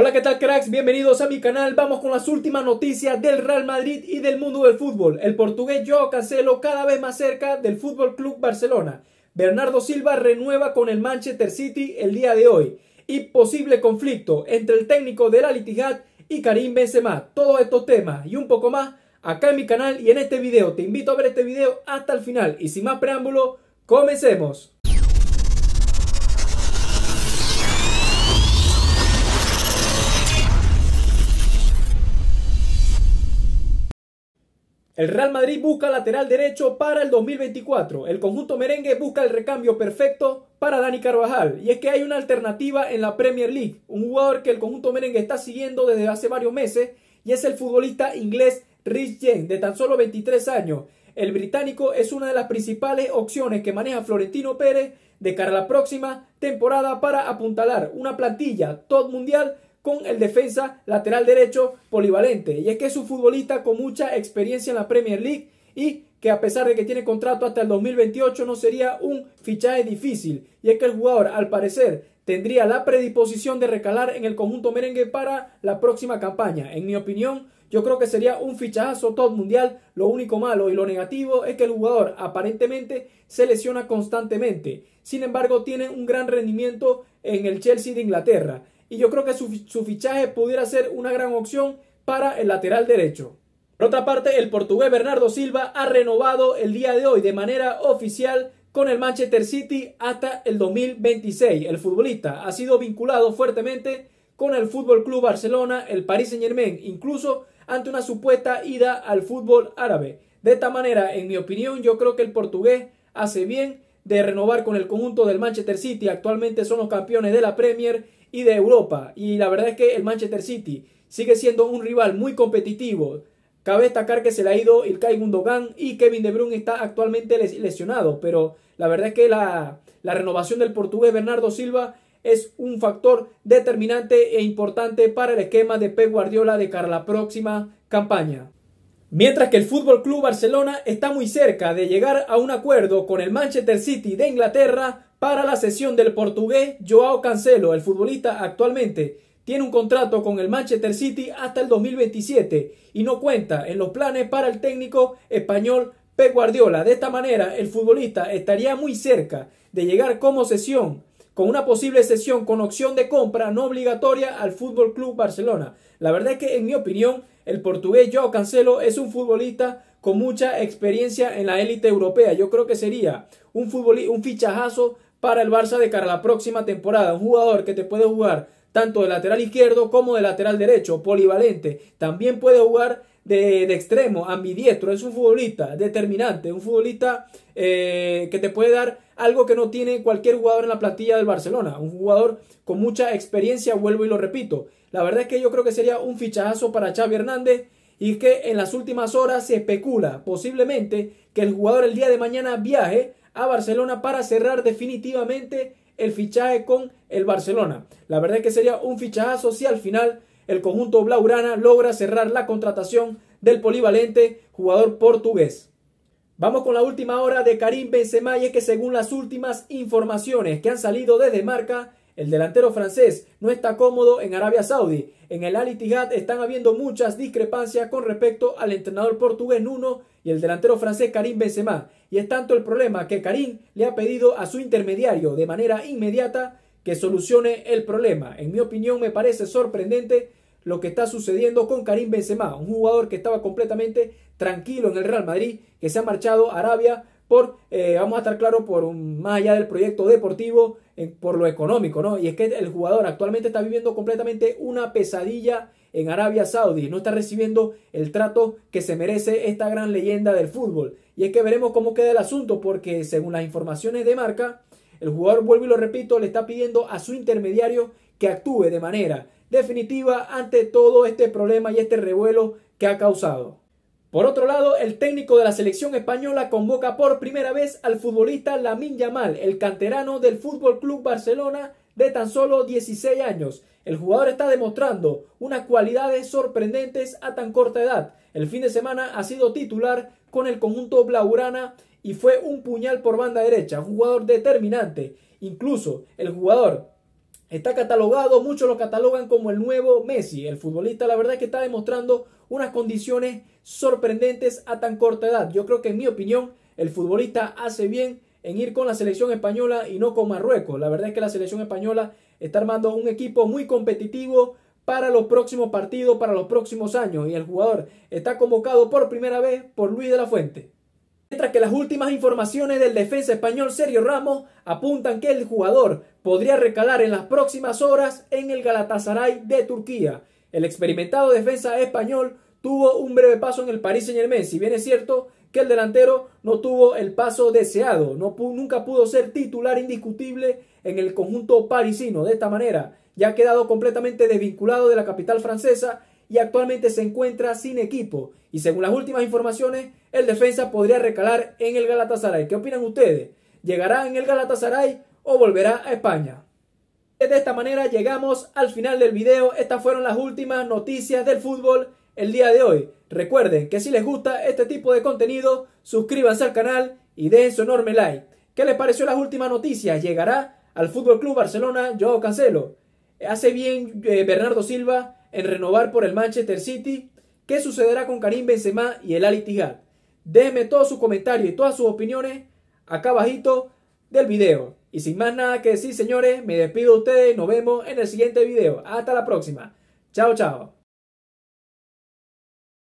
Hola, ¿qué tal cracks? Bienvenidos a mi canal. Vamos con las últimas noticias del Real Madrid y del mundo del fútbol. El portugués Joao Cancelo cada vez más cerca del Fútbol Club Barcelona. Bernardo Silva renueva con el Manchester City el día de hoy. Y posible conflicto entre el técnico de la Litigad y Karim Benzema. Todos estos temas y un poco más acá en mi canal y en este video. Te invito a ver este video hasta el final. Y sin más preámbulo, comencemos. El Real Madrid busca lateral derecho para el 2024. El conjunto merengue busca el recambio perfecto para Dani Carvajal. Y es que hay una alternativa en la Premier League. Un jugador que el conjunto merengue está siguiendo desde hace varios meses y es el futbolista inglés Rich Jen, de tan solo 23 años. El británico es una de las principales opciones que maneja Florentino Pérez de cara a la próxima temporada para apuntalar una plantilla top mundial con el defensa lateral derecho polivalente. Y es que es un futbolista con mucha experiencia en la Premier League y que a pesar de que tiene contrato hasta el 2028 no sería un fichaje difícil. Y es que el jugador, al parecer, tendría la predisposición de recalar en el conjunto merengue para la próxima campaña. En mi opinión, yo creo que sería un fichajazo top mundial. Lo único malo y lo negativo es que el jugador aparentemente se lesiona constantemente. Sin embargo, tiene un gran rendimiento en el Chelsea de Inglaterra y yo creo que su, fichaje pudiera ser una gran opción para el lateral derecho. Por otra parte, el portugués Bernardo Silva ha renovado el día de hoy de manera oficial con el Manchester City hasta el 2026. El futbolista ha sido vinculado fuertemente con el Fútbol Club Barcelona, el Paris Saint-Germain, incluso ante una supuesta ida al fútbol árabe. De esta manera, en mi opinión, yo creo que el portugués hace bien de renovar con el conjunto del Manchester City. Actualmente son los campeones de la Premier y de Europa. Y la verdad es que el Manchester City sigue siendo un rival muy competitivo. Cabe destacar que se le ha ido Ilkay Gundogan y Kevin De Bruyne está actualmente lesionado, pero la verdad es que la, renovación del portugués Bernardo Silva es un factor determinante e importante para el esquema de Pep Guardiola de cara a la próxima campaña. Mientras que el Fútbol Club Barcelona está muy cerca de llegar a un acuerdo con el Manchester City de Inglaterra para la sesión del portugués Joao Cancelo, el futbolista actualmente tiene un contrato con el Manchester City hasta el 2027 y no cuenta en los planes para el técnico español Pep Guardiola. De esta manera, el futbolista estaría muy cerca de llegar como sesión con una posible sesión con opción de compra no obligatoria al Fútbol Club Barcelona. La verdad es que en mi opinión, el portugués Joao Cancelo es un futbolista con mucha experiencia en la élite europea. Yo creo que sería un, un fichajazo para el Barça de cara a la próxima temporada. Un jugador que te puede jugar tanto de lateral izquierdo como de lateral derecho, polivalente. También puede jugar de, extremo, ambidiestro. Es un futbolista determinante, un futbolista eh, que te puede dar algo que no tiene cualquier jugador en la plantilla del Barcelona. Un jugador con mucha experiencia, vuelvo y lo repito. La verdad es que yo creo que sería un fichazo para Xavi Hernández y que en las últimas horas se especula posiblemente que el jugador el día de mañana viaje a Barcelona para cerrar definitivamente el fichaje con el Barcelona. La verdad es que sería un fichazo si al final el conjunto Blaurana logra cerrar la contratación del polivalente jugador portugués. Vamos con la última hora de Karim Benzema y que según las últimas informaciones que han salido desde Marca, el delantero francés no está cómodo en Arabia Saudí. En el Al Ittihad están habiendo muchas discrepancias con respecto al entrenador portugués Nuno y el delantero francés Karim Benzema. Y es tanto el problema que Karim le ha pedido a su intermediario de manera inmediata que solucione el problema. En mi opinión me parece sorprendente lo que está sucediendo con Karim Benzema, un jugador que estaba completamente tranquilo en el Real Madrid, que se ha marchado a Arabia por, eh, vamos a estar claro, por un, más allá del proyecto deportivo, por lo económico, ¿no? Y es que el jugador actualmente está viviendo completamente una pesadilla en Arabia Saudí, no está recibiendo el trato que se merece esta gran leyenda del fútbol. Y es que veremos cómo queda el asunto, porque según las informaciones de marca, el jugador, vuelvo y lo repito, le está pidiendo a su intermediario que actúe de manera definitiva ante todo este problema y este revuelo que ha causado. Por otro lado, el técnico de la selección española convoca por primera vez al futbolista Lamin Yamal, el canterano del Fútbol Club Barcelona de tan solo 16 años. El jugador está demostrando unas cualidades sorprendentes a tan corta edad. El fin de semana ha sido titular con el conjunto Blaurana y fue un puñal por banda derecha, un jugador determinante. Incluso el jugador está catalogado, muchos lo catalogan como el nuevo Messi. El futbolista la verdad es que está demostrando unas condiciones sorprendentes a tan corta edad. Yo creo que en mi opinión el futbolista hace bien en ir con la selección española y no con Marruecos. La verdad es que la selección española está armando un equipo muy competitivo para los próximos partidos, para los próximos años y el jugador está convocado por primera vez por Luis de la Fuente. Mientras que las últimas informaciones del defensa español Sergio Ramos apuntan que el jugador podría recalar en las próximas horas en el Galatasaray de Turquía. El experimentado defensa español tuvo un breve paso en el Paris Saint Germain. Si bien es cierto que el delantero no tuvo el paso deseado, no nunca pudo ser titular indiscutible en el conjunto parisino. De esta manera, ya ha quedado completamente desvinculado de la capital francesa y actualmente se encuentra sin equipo. Y según las últimas informaciones, el defensa podría recalar en el Galatasaray. ¿Qué opinan ustedes? ¿Llegará en el Galatasaray o volverá a España? De esta manera llegamos al final del video. Estas fueron las últimas noticias del fútbol el día de hoy. Recuerden que si les gusta este tipo de contenido, suscríbanse al canal y dejen su enorme like. ¿Qué les pareció las últimas noticias? ¿Llegará al Fútbol Club Barcelona ¿Yo Cancelo? ¿Hace bien eh, Bernardo Silva en renovar por el Manchester City? ¿Qué sucederá con Karim Benzema y el Ali Déme Déjenme todos sus comentarios y todas sus opiniones acá abajito del video. Y sin más nada que decir, señores, me despido de ustedes. Nos vemos en el siguiente video. Hasta la próxima. Chao, chao.